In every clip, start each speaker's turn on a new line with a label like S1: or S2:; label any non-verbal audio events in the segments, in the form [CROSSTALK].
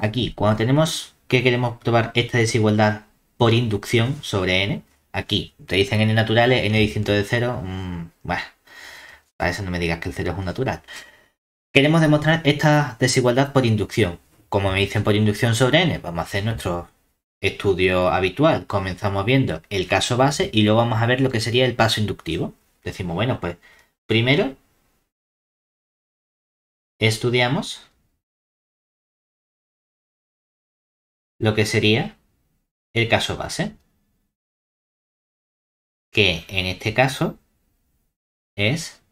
S1: Aquí, cuando tenemos que queremos probar esta desigualdad por inducción sobre n, aquí te dicen n naturales, n distinto de 0, mm, bueno, para eso no me digas que el 0 es un natural. Queremos demostrar esta desigualdad por inducción. Como me dicen por inducción sobre n, vamos a hacer nuestro estudio habitual. Comenzamos viendo el caso base y luego vamos a ver lo que sería el paso inductivo. Decimos, bueno, pues
S2: primero estudiamos lo que sería el caso base, que en este caso es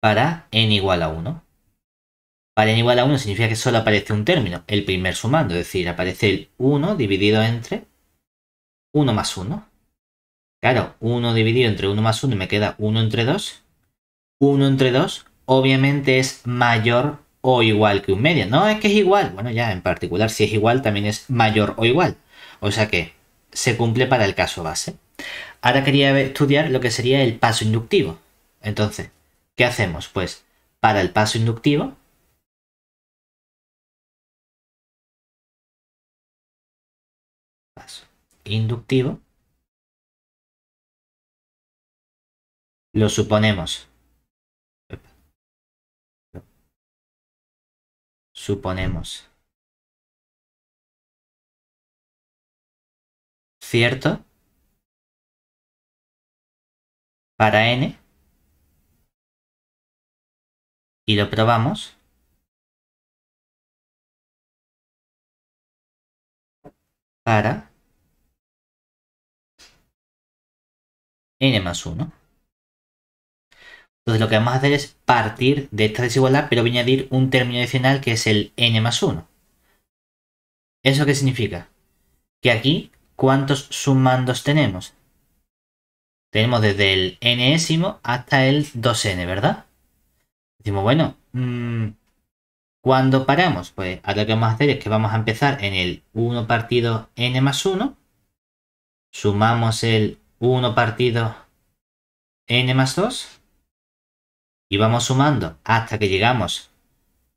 S1: para n igual a 1. Para n igual a 1 significa que solo aparece un término, el primer sumando, es decir, aparece el 1 dividido entre 1 más 1. Claro, 1 dividido entre 1 más 1 me queda 1 entre 2. 1 entre 2 obviamente es mayor o igual que un medio. No, es que es igual. Bueno, ya en particular, si es igual, también es mayor o igual. O sea que se cumple para el caso base. Ahora quería estudiar lo que sería el paso inductivo. Entonces,
S2: ¿qué hacemos? Pues para el paso inductivo, paso inductivo, lo suponemos suponemos. ¿Cierto? Para n. Y lo probamos. Para n más 1. Entonces lo que vamos
S1: a hacer es partir de esta desigualdad, pero voy a añadir un término adicional que es el n más 1. ¿Eso qué significa? Que aquí, ¿cuántos sumandos tenemos? Tenemos desde el nésimo hasta el 2n, ¿verdad? Decimos, bueno, mm, ¿cuándo paramos? Pues ahora lo que vamos a hacer es que vamos a empezar en el 1 partido n más 1. Sumamos el 1 partido n más 2 y vamos sumando hasta que llegamos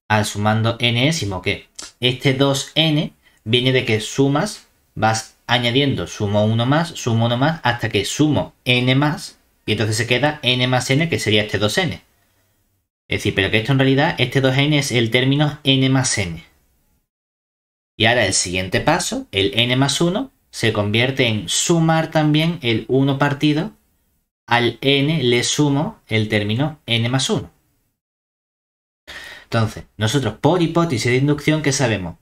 S1: al sumando nésimo, que este 2n viene de que sumas, vas añadiendo, sumo 1 más, sumo 1 más, hasta que sumo n más, y entonces se queda n más n, que sería este 2n. Es decir, pero que esto en realidad, este 2n es el término n más n. Y ahora el siguiente paso, el n más 1, se convierte en sumar también el 1 partido al n le sumo el término n más 1. Entonces, nosotros por hipótesis de inducción que sabemos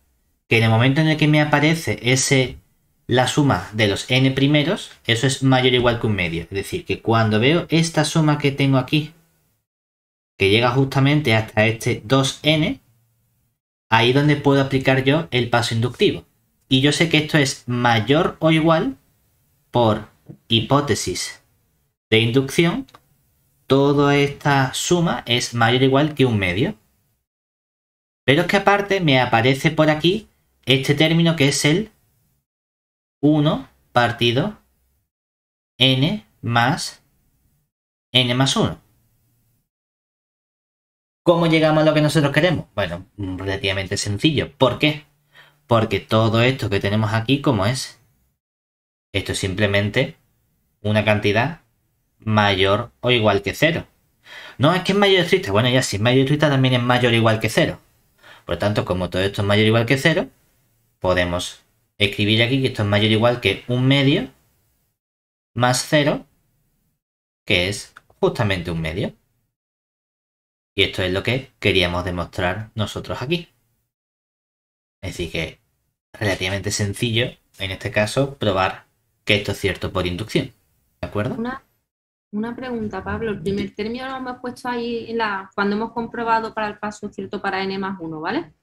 S1: que en el momento en el que me aparece ese la suma de los n primeros, eso es mayor o igual que un medio. Es decir, que cuando veo esta suma que tengo aquí, que llega justamente hasta este 2n, ahí es donde puedo aplicar yo el paso inductivo. Y yo sé que esto es mayor o igual por hipótesis de inducción, toda esta suma es mayor o igual que un medio. Pero es que aparte me aparece por aquí este término que es el 1 partido n más n más 1. ¿Cómo llegamos a lo que nosotros queremos? Bueno, relativamente sencillo. ¿Por qué? Porque todo esto que tenemos aquí, como es? Esto es simplemente una cantidad mayor o igual que cero. No, es que es mayor o triste. Bueno, ya si es mayor triste, también es mayor o igual que cero. Por lo tanto, como todo esto es mayor o igual que cero, podemos escribir aquí que esto es mayor o igual que un medio más cero, que es justamente un medio. Y esto es lo que queríamos demostrar nosotros aquí. Es decir, que relativamente sencillo, en este caso, probar que esto es cierto por inducción. ¿De acuerdo? Una pregunta, Pablo. El primer término lo hemos puesto ahí en la, cuando hemos comprobado para el paso cierto para n más 1, ¿vale?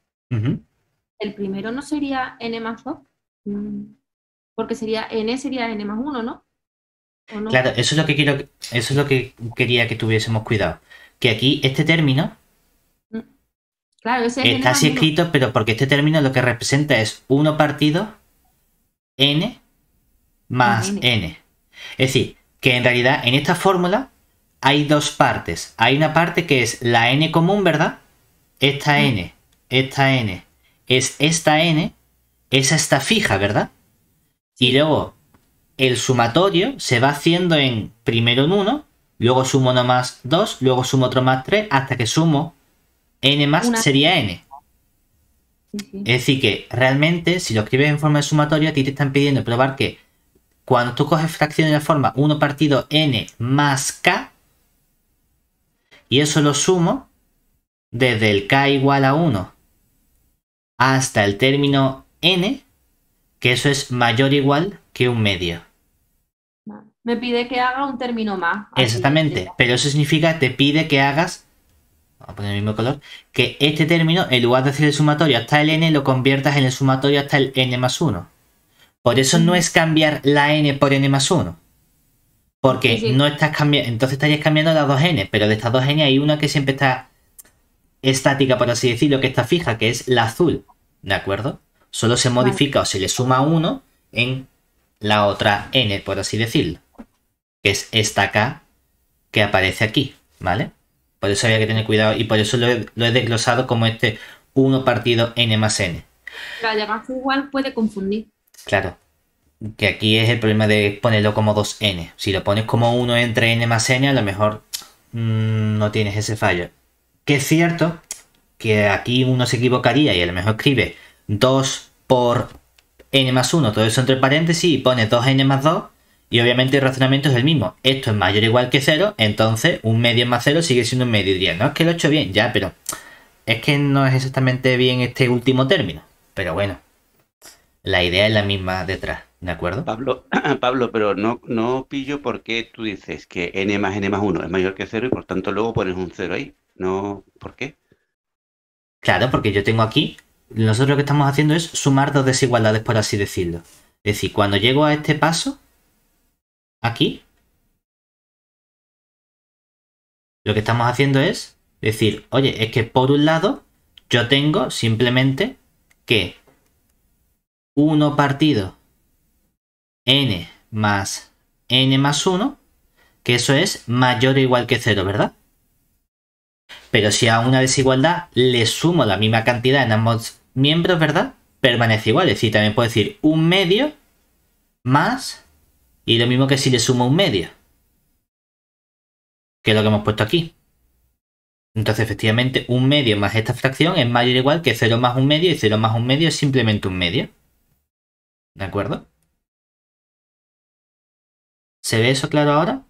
S1: El primero no sería n más 2, mm, porque sería n sería n más 1, ¿no? Claro, eso es lo que quiero, eso es lo que quería que tuviésemos cuidado. Que aquí este término mm. claro, ese es está así escrito, pero porque este término lo que representa es 1 partido n más n. Es decir, que en realidad en esta fórmula hay dos partes. Hay una parte que es la n común, ¿verdad? Esta mm. n, esta n, es esta n, esa está fija, ¿verdad? Y luego el sumatorio se va haciendo en primero en 1, luego sumo 1 más 2, luego sumo otro más 3, hasta que sumo n más sería n. Es decir, que realmente si lo escribes en forma de sumatorio, a ti te están pidiendo probar que cuando tú coges fracciones de la forma 1 partido n más k, y eso lo sumo desde el k igual a 1 hasta el término n, que eso es mayor o igual que un medio. Me pide que haga un término más. Exactamente, pero eso significa que te pide que hagas, vamos a poner el mismo color, que este término, en lugar de decir el sumatorio hasta el n, lo conviertas en el sumatorio hasta el n más 1. Por eso no es cambiar la n por n más 1. Porque no estás cambiando. Entonces estarías cambiando las dos n, pero de estas dos n hay una que siempre está estática, por así decirlo, que está fija, que es la azul. ¿De acuerdo? Solo se modifica o se le suma 1 en la otra n, por así decirlo. Que es esta acá que aparece aquí, ¿vale? Por eso había que tener cuidado y por eso lo he, desglosado como este 1 partido n más n. La llamada igual puede confundir. Claro. Que aquí es el problema de ponerlo como 2n. Si lo pones como 1 entre n más n, a lo mejor mm, no tienes ese fallo. Que es cierto que aquí uno se equivocaría y a lo mejor escribe 2 por n más 1, todo eso entre paréntesis, y pone 2n más 2, y obviamente el razonamiento es el mismo. Esto es mayor o igual que 0, entonces un medio más 0 sigue siendo un medio. no, es que lo he hecho bien, ya, pero es que no es exactamente bien este último término. Pero bueno la idea es la misma detrás, ¿de acuerdo? Pablo, [CLEARS THROAT] Pablo pero no, no pillo por qué tú dices que n más n más 1 es mayor que 0 y por tanto luego pones un 0 ahí. No, ¿por qué? Claro, porque yo tengo aquí, nosotros lo que estamos haciendo es sumar dos desigualdades, por así decirlo. Es decir, cuando llego a este paso, aquí, lo que estamos haciendo es decir, oye, es que por un lado yo tengo simplemente que 1 partido n más n más 1, que eso es mayor o igual que 0, ¿verdad? Pero si a una desigualdad le sumo la misma cantidad en ambos miembros, ¿verdad? Permanece igual, es decir, también puedo decir un medio más, y lo mismo que si le sumo un medio, que es lo que hemos puesto aquí. Entonces, efectivamente, un medio más esta fracción es mayor o igual que 0 más un medio, y 0 más un medio es
S2: simplemente un medio. ¿De acuerdo? ¿Se ve eso claro ahora?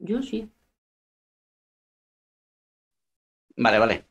S2: Yo sí. Vale, vale.